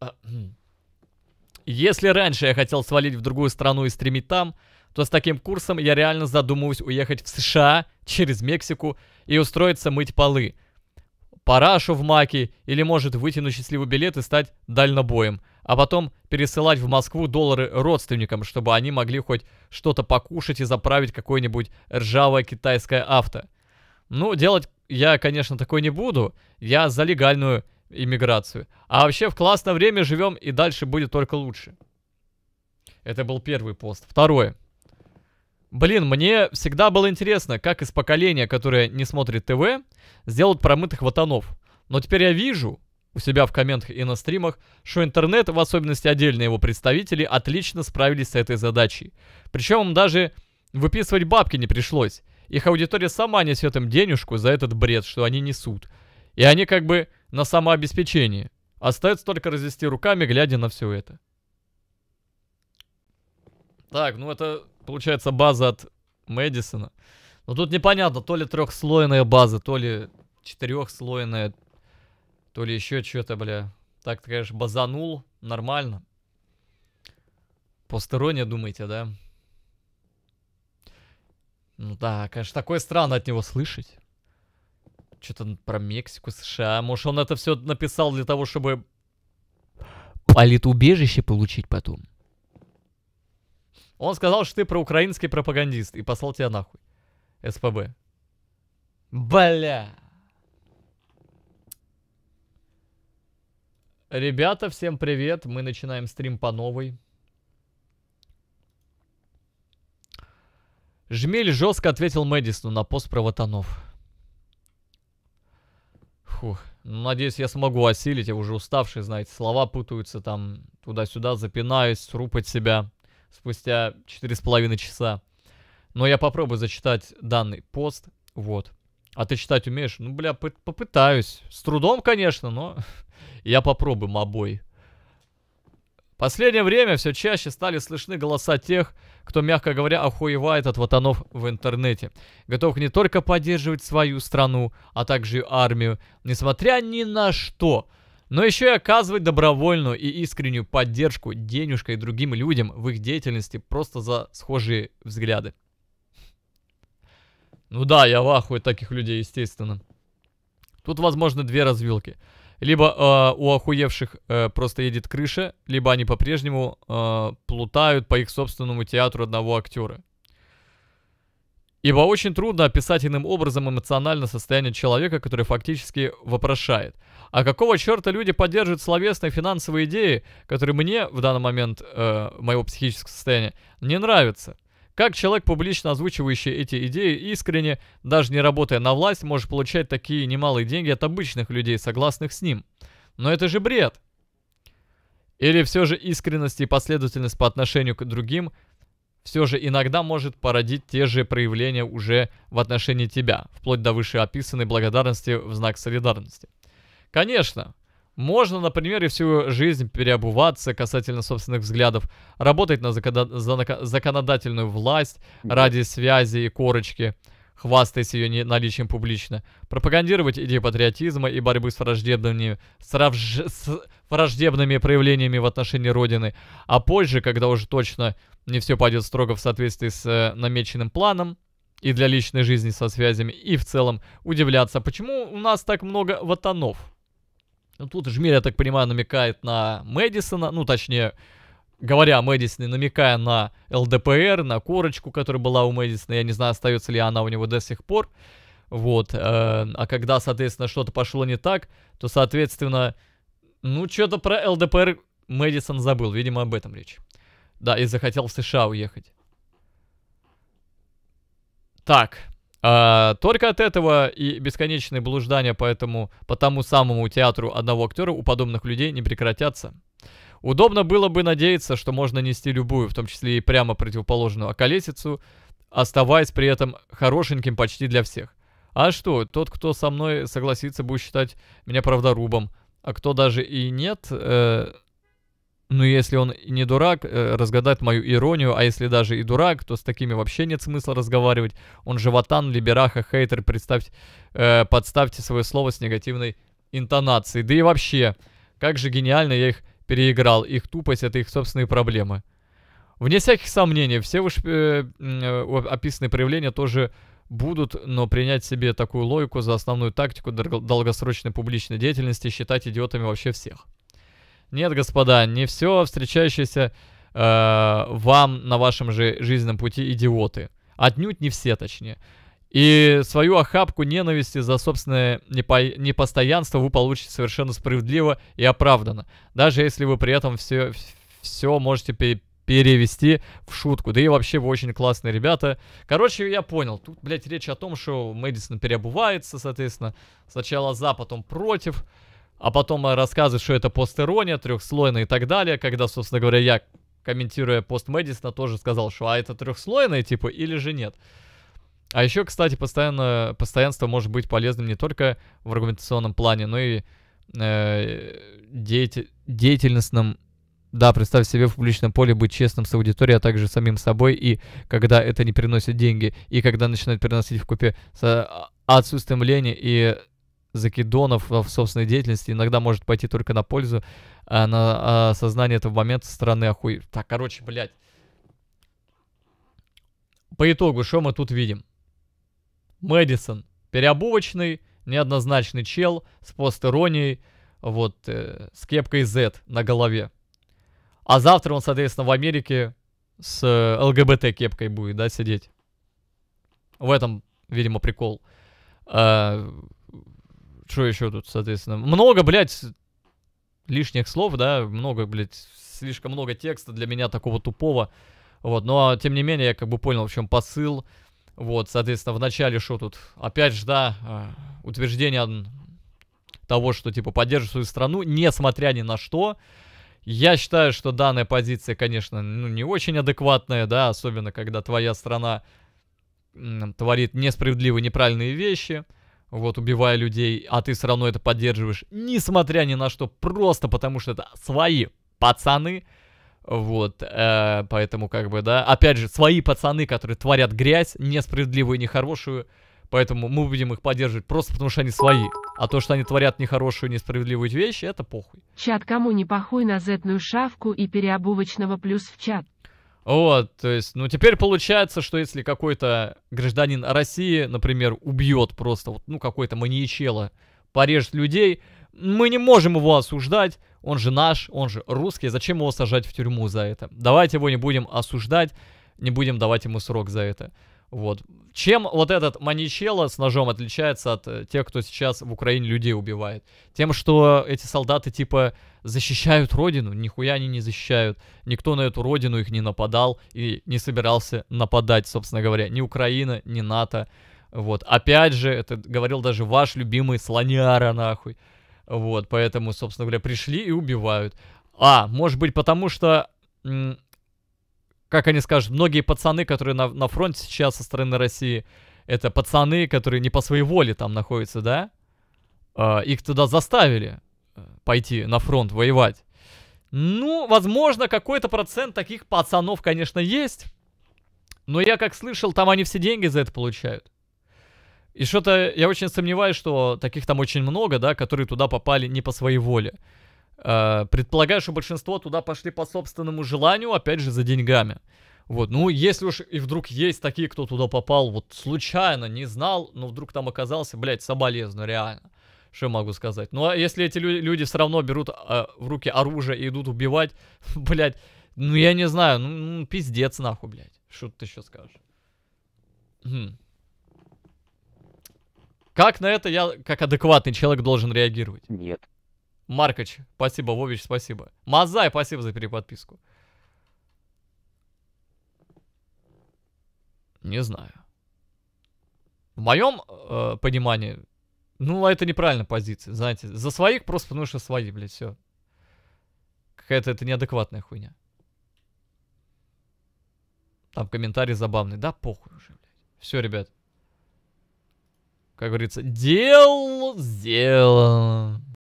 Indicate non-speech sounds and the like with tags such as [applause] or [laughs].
А, хм. Если раньше я хотел свалить в другую страну и стремить там, то с таким курсом я реально задумываюсь уехать в США через Мексику и устроиться мыть полы. Парашу в маке или может вытянуть счастливый билет и стать дальнобоем, а потом пересылать в Москву доллары родственникам, чтобы они могли хоть что-то покушать и заправить какое-нибудь ржавое китайское авто. Ну, делать я, конечно, такой не буду. Я за легальную иммиграцию. А вообще в классное время живем и дальше будет только лучше. Это был первый пост. Второе. Блин, мне всегда было интересно, как из поколения, которое не смотрит ТВ, сделать промытых ватанов. Но теперь я вижу у себя в комментах и на стримах, что интернет, в особенности отдельные его представители, отлично справились с этой задачей. Причем им даже выписывать бабки не пришлось. Их аудитория сама несет им денежку за этот бред, что они несут. И они как бы на самообеспечении. Остается только развести руками, глядя на все это. Так, ну это, получается, база от Мэдисона. Но ну тут непонятно, то ли трехслойная база, то ли четырехслойная, то ли еще что-то, бля. Так ты, конечно, базанул. Нормально. Посторонне думаете, да? Ну да, конечно, такое странно от него слышать. Что-то про Мексику, США. Может, он это все написал для того, чтобы политубежище получить потом? Он сказал, что ты про украинский пропагандист и послал тебя нахуй. СПБ. Бля. Ребята, всем привет. Мы начинаем стрим по новой. Жмель жестко ответил Мэдисону на пост про Ватанов. Фух. Ну, надеюсь, я смогу осилить. Я уже уставший, знаете, слова путаются там туда-сюда, запинаюсь, ру под себя спустя четыре с половиной часа. Но я попробую зачитать данный пост. Вот. А ты читать умеешь? Ну, бля, попытаюсь. С трудом, конечно, но [laughs] я попробую мобой. Последнее время все чаще стали слышны голоса тех, кто, мягко говоря, охуевает от ватанов в интернете, готовых не только поддерживать свою страну, а также армию, несмотря ни на что, но еще и оказывать добровольную и искреннюю поддержку денежкой другим людям в их деятельности просто за схожие взгляды. Ну да, я в ахуе таких людей, естественно. Тут, возможно, две развилки – либо э, у охуевших э, просто едет крыша, либо они по-прежнему э, плутают по их собственному театру одного актера. Ибо очень трудно описать иным образом эмоционально состояние человека, который фактически вопрошает. А какого черта люди поддерживают словесные финансовые идеи, которые мне в данный момент э, моего психического состояния не нравятся? Как человек, публично озвучивающий эти идеи искренне, даже не работая на власть, может получать такие немалые деньги от обычных людей, согласных с ним? Но это же бред! Или все же искренность и последовательность по отношению к другим все же иногда может породить те же проявления уже в отношении тебя, вплоть до вышеописанной благодарности в знак солидарности. Конечно, можно, например, и всю жизнь переобуваться касательно собственных взглядов, работать на законодательную власть ради связи и корочки, хвастаясь ее наличием публично, пропагандировать идеи патриотизма и борьбы с враждебными, с, равж... с враждебными проявлениями в отношении Родины, а позже, когда уже точно не все пойдет строго в соответствии с э, намеченным планом, и для личной жизни со связями, и в целом удивляться, почему у нас так много ватанов. Ну, тут Жмель, я так понимаю, намекает на Мэдисона, ну, точнее, говоря о Мэдисоне, намекая на ЛДПР, на корочку, которая была у Мэдисона, я не знаю, остается ли она у него до сих пор, вот, э, а когда, соответственно, что-то пошло не так, то, соответственно, ну, что-то про ЛДПР Мэдисон забыл, видимо, об этом речь. Да, и захотел в США уехать. Так, а, только от этого и бесконечные блуждания по, этому, по тому самому театру одного актера у подобных людей не прекратятся. Удобно было бы надеяться, что можно нести любую, в том числе и прямо противоположную околесицу, оставаясь при этом хорошеньким почти для всех. А что, тот, кто со мной согласится, будет считать меня правдорубом, а кто даже и нет... Э ну, если он не дурак, э, разгадает мою иронию, а если даже и дурак, то с такими вообще нет смысла разговаривать. Он же ватан, либераха, хейтер, представьте, э, подставьте свое слово с негативной интонацией. Да и вообще, как же гениально я их переиграл. Их тупость — это их собственные проблемы. Вне всяких сомнений, все выше э, э описанные проявления тоже будут, но принять себе такую логику за основную тактику долгосрочной публичной деятельности считать идиотами вообще всех. Нет, господа, не все встречающиеся э, вам на вашем же жизненном пути идиоты. Отнюдь не все, точнее. И свою охапку ненависти за собственное непо... непостоянство вы получите совершенно справедливо и оправданно. Даже если вы при этом все, все можете пере перевести в шутку. Да и вообще вы очень классные ребята. Короче, я понял. Тут, блядь, речь о том, что Мэдисон переобувается, соответственно. Сначала за, потом против а потом э, рассказывает, что это постерония, трехслойная и так далее, когда, собственно говоря, я, комментируя пост Мэдисона, тоже сказал, что а это трехслойная, типа, или же нет. А еще, кстати, постоянно, постоянство может быть полезным не только в аргументационном плане, но и э, деятель, деятельностном. Да, представь себе в публичном поле быть честным с аудиторией, а также самим собой, и когда это не приносит деньги, и когда начинает приносить в купе с а, отсутствием лени и закидонов в собственной деятельности иногда может пойти только на пользу, а на а, сознание этого момента со стороны охуев. Так, короче, блядь. По итогу, что мы тут видим? Мэдисон. Переобувочный, неоднозначный чел с постеронией, вот, э, с кепкой Z на голове. А завтра он, соответственно, в Америке с э, ЛГБТ-кепкой будет, да, сидеть. В этом, видимо, прикол. Э, что еще тут, соответственно? Много, блядь, лишних слов, да, много, блядь, слишком много текста для меня такого тупого. Вот, но ну, а тем не менее, я как бы понял, в чем посыл. Вот, соответственно, в начале что тут? Опять же, да, а, утверждение того, что, типа, поддерживает свою страну, несмотря ни на что. Я считаю, что данная позиция, конечно, ну, не очень адекватная, да, особенно когда твоя страна творит несправедливые, неправильные вещи вот, убивая людей, а ты все равно это поддерживаешь, несмотря ни на что, просто потому что это свои пацаны, вот, э, поэтому как бы, да, опять же, свои пацаны, которые творят грязь, несправедливую и нехорошую, поэтому мы будем их поддерживать просто потому, что они свои, а то, что они творят нехорошую, несправедливую вещь, это похуй. Чат, кому не похуй на зетную шавку и переобувочного плюс в чат. Вот, то есть, ну теперь получается, что если какой-то гражданин России, например, убьет просто, вот, ну какой-то маниечело, порежет людей, мы не можем его осуждать, он же наш, он же русский, зачем его сажать в тюрьму за это? Давайте его не будем осуждать, не будем давать ему срок за это. Вот. Чем вот этот маничело с ножом отличается от э, тех, кто сейчас в Украине людей убивает? Тем, что эти солдаты типа защищают родину, нихуя они не защищают. Никто на эту родину их не нападал и не собирался нападать, собственно говоря, ни Украина, ни НАТО. Вот, опять же, это говорил даже ваш любимый слоняра, нахуй. Вот, поэтому, собственно говоря, пришли и убивают. А, может быть, потому что, как они скажут, многие пацаны, которые на, на фронте сейчас со стороны России, это пацаны, которые не по своей воле там находятся, да? Э, их туда заставили пойти на фронт воевать. Ну, возможно, какой-то процент таких пацанов, конечно, есть. Но я как слышал, там они все деньги за это получают. И что-то я очень сомневаюсь, что таких там очень много, да, которые туда попали не по своей воле. Э, предполагаю, что большинство туда пошли по собственному желанию, опять же, за деньгами. Вот, ну, если уж и вдруг есть такие, кто туда попал, вот случайно, не знал, но вдруг там оказался, блядь, соболезно, реально. Что я могу сказать? Ну, а если эти лю люди все равно берут э, в руки оружие и идут убивать, [laughs] блядь, ну, я не знаю, ну, ну пиздец нахуй, блядь. Что ты еще скажешь? Хм. Как на это я, как адекватный человек, должен реагировать? Нет. Маркоч, спасибо, Вович, спасибо. Мазай, спасибо за переподписку. Не знаю. В моем э, понимании ну, а это неправильная позиция, знаете. За своих просто потому что свои, блядь, все. Какая-то это неадекватная хуйня. Там комментарий забавный. Да, похуй уже, блядь. Все, ребят. Как говорится, дел сделано.